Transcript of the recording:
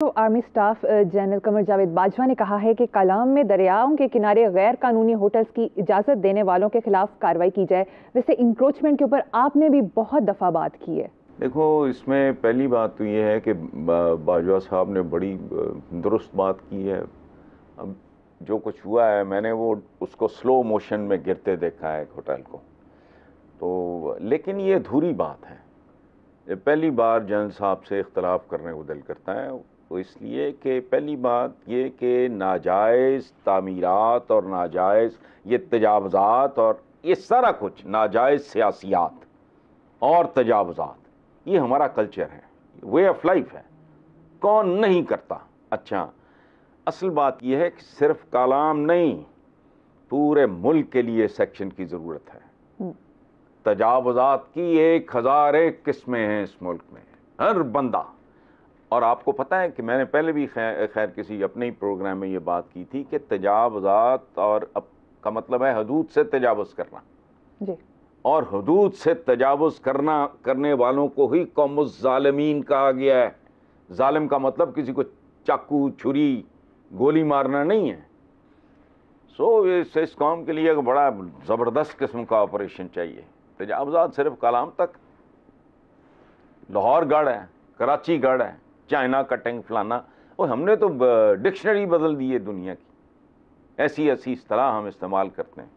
तो army staff general Qamar Javed Bajwa ने कहा है कि कलाम में दरियाओं के किनारे गैर कानूनी होटल्स की इजाज़त देने वालों के खिलाफ कार्रवाई की जाए वैसे इंक्रोचमेंट के ऊपर आपने भी बहुत दफ़ा बात की है देखो इसमें पहली बात तो ये है कि बाजवा साहब ने बड़ी दुरुस्त बात की है अब जो कुछ हुआ है मैंने वो उसको स्लो मोशन में गिरते देखा है होटल को तो लेकिन ये अधूरी बात है पहली बार जन साहब से इख्तलाफ करने को दिल करता है वो तो इसलिए कि पहली बात ये कि नाजायज़ तमीरत और नाजायज़ ये तजावज़ात और ये सारा कुछ नाजायज़ सियासियात और तजावज़ात ये हमारा कल्चर है वे ऑफ लाइफ है कौन नहीं करता अच्छा असल बात यह है कि सिर्फ कलाम नहीं पूरे मुल्क के लिए सेक्शन की ज़रूरत है हम्म। तजावज़ात की एक हज़ार एक किस्में हैं इस मुल्क में हर बंदा और आपको पता है कि मैंने पहले भी खैर, किसी अपने ही प्रोग्राम में ये बात की थी कि तजावज़ात और अप का मतलब है हदूद से तजावज़ करना जी और हदूद से तजावज़ करना करने वालों को ही कौम कहा गया है ालम का मतलब किसी को चाकू छुरी गोली मारना नहीं है सो इस, इस कौम के लिए बड़ा ज़बरदस्त किस्म का ऑपरेशन चाहिए तजावज़ात सिर्फ कलाम तक लाहौर गढ़ है कराची गढ़ है चाइना कटिंग फलाना और हमने तो डिक्शनरी बदल दी है दुनिया की ऐसी ऐसी इस तरह हम इस्तेमाल करते हैं